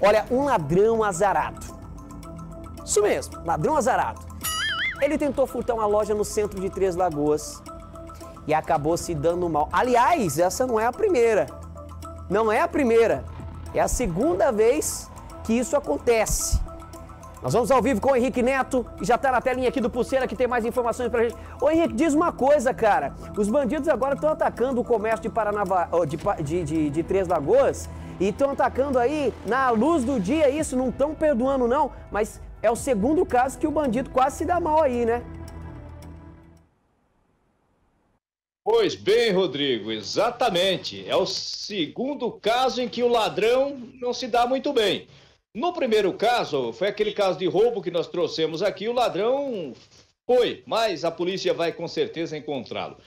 Olha, um ladrão azarado. Isso mesmo, ladrão azarado. Ele tentou furtar uma loja no centro de Três Lagoas e acabou se dando mal. Aliás, essa não é a primeira. Não é a primeira. É a segunda vez que isso acontece. Nós vamos ao vivo com o Henrique Neto e já tá na telinha aqui do Pulseira que tem mais informações pra gente. Ô Henrique, diz uma coisa, cara. Os bandidos agora estão atacando o comércio de Paranava, de, de, de, de Três Lagoas e estão atacando aí na luz do dia isso, não estão perdoando não, mas é o segundo caso que o bandido quase se dá mal aí, né? Pois bem, Rodrigo, exatamente. É o segundo caso em que o ladrão não se dá muito bem. No primeiro caso, foi aquele caso de roubo que nós trouxemos aqui, o ladrão foi, mas a polícia vai com certeza encontrá-lo.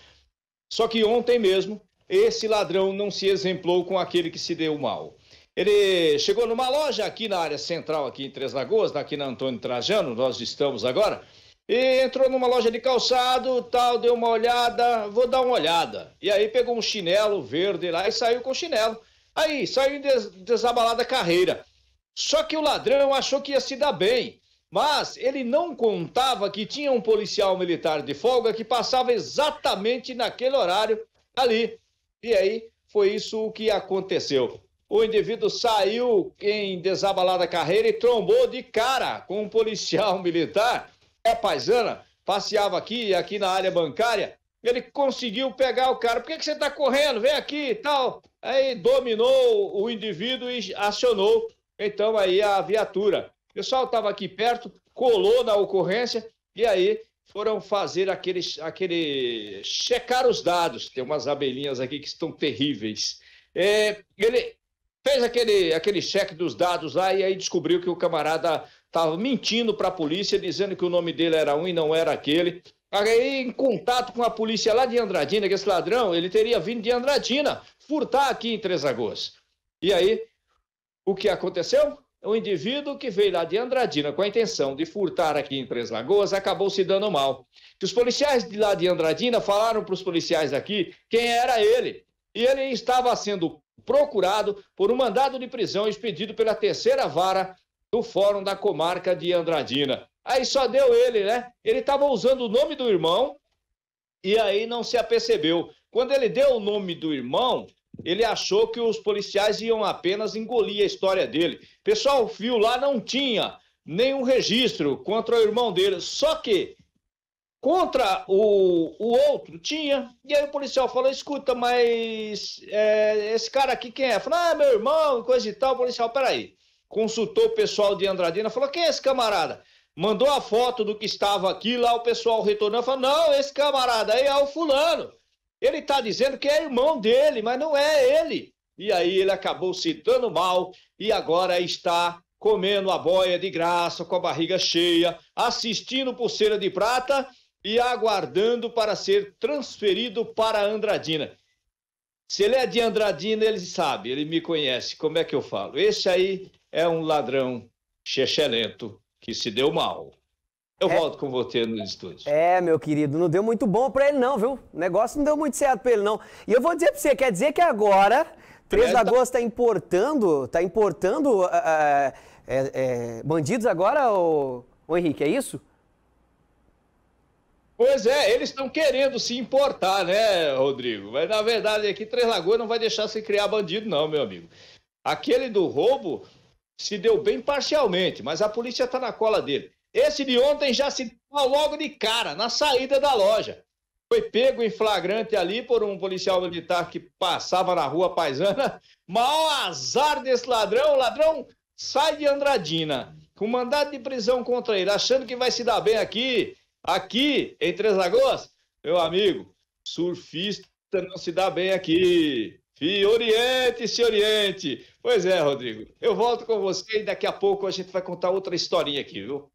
Só que ontem mesmo, esse ladrão não se exemplou com aquele que se deu mal. Ele chegou numa loja aqui na área central, aqui em Três Lagoas, aqui na Antônio Trajano, nós estamos agora, e entrou numa loja de calçado, tal, deu uma olhada, vou dar uma olhada. E aí pegou um chinelo verde lá e saiu com o chinelo. Aí saiu des desabalada a carreira. Só que o ladrão achou que ia se dar bem, mas ele não contava que tinha um policial militar de folga que passava exatamente naquele horário ali. E aí foi isso o que aconteceu. O indivíduo saiu em desabalada carreira e trombou de cara com um policial militar. É paisana, passeava aqui aqui na área bancária. Ele conseguiu pegar o cara. Por que, que você está correndo? Vem aqui e tal. Aí dominou o indivíduo e acionou então aí a viatura. O pessoal estava aqui perto, colou na ocorrência e aí foram fazer aquele, aquele checar os dados. Tem umas abelhinhas aqui que estão terríveis. É, ele fez aquele, aquele cheque dos dados lá e aí descobriu que o camarada estava mentindo para a polícia, dizendo que o nome dele era um e não era aquele. Aí, em contato com a polícia lá de Andradina, que esse ladrão, ele teria vindo de Andradina furtar aqui em Três Lagoas. E aí, o que aconteceu? Um indivíduo que veio lá de Andradina com a intenção de furtar aqui em Três Lagoas acabou se dando mal. Que os policiais de lá de Andradina falaram para os policiais aqui quem era ele. E ele estava sendo procurado por um mandado de prisão expedido pela terceira vara do Fórum da Comarca de Andradina. Aí só deu ele, né? Ele estava usando o nome do irmão e aí não se apercebeu. Quando ele deu o nome do irmão, ele achou que os policiais iam apenas engolir a história dele. Pessoal, o Fio lá não tinha nenhum registro contra o irmão dele, só que contra o, o outro tinha. E aí o policial falou: escuta, mas é, esse cara aqui quem é? Falou: ah, meu irmão, coisa e tal. O policial, peraí. Consultou o pessoal de Andradina, falou: quem é esse camarada? Mandou a foto do que estava aqui, lá o pessoal retornou, falou: não, esse camarada aí é o fulano. Ele está dizendo que é irmão dele, mas não é ele. E aí ele acabou se dando mal e agora está comendo a boia de graça, com a barriga cheia, assistindo pulseira de prata e aguardando para ser transferido para Andradina. Se ele é de Andradina, ele sabe, ele me conhece. Como é que eu falo? Esse aí é um ladrão chechelento que se deu mal. Eu é, volto com você no estúdio. É, meu querido, não deu muito bom pra ele não, viu? O negócio não deu muito certo pra ele não. E eu vou dizer pra você, quer dizer que agora, 3 de tá- agosto tá importando, tá importando ah, ah, é, é, bandidos agora, ô, ô Henrique, é isso? Pois é, eles estão querendo se importar, né, Rodrigo? Mas na verdade aqui Três Lagoas não vai deixar se criar bandido, não, meu amigo. Aquele do roubo se deu bem parcialmente, mas a polícia está na cola dele. Esse de ontem já se deu logo de cara, na saída da loja. Foi pego em flagrante ali por um policial militar que passava na rua paisana. Maior azar desse ladrão. O ladrão sai de Andradina com mandado de prisão contra ele, achando que vai se dar bem aqui, aqui em Três Lagoas. Meu amigo, surfista não se dá bem aqui. Fih, oriente-se, oriente. Pois é, Rodrigo. Eu volto com você e daqui a pouco a gente vai contar outra historinha aqui, viu?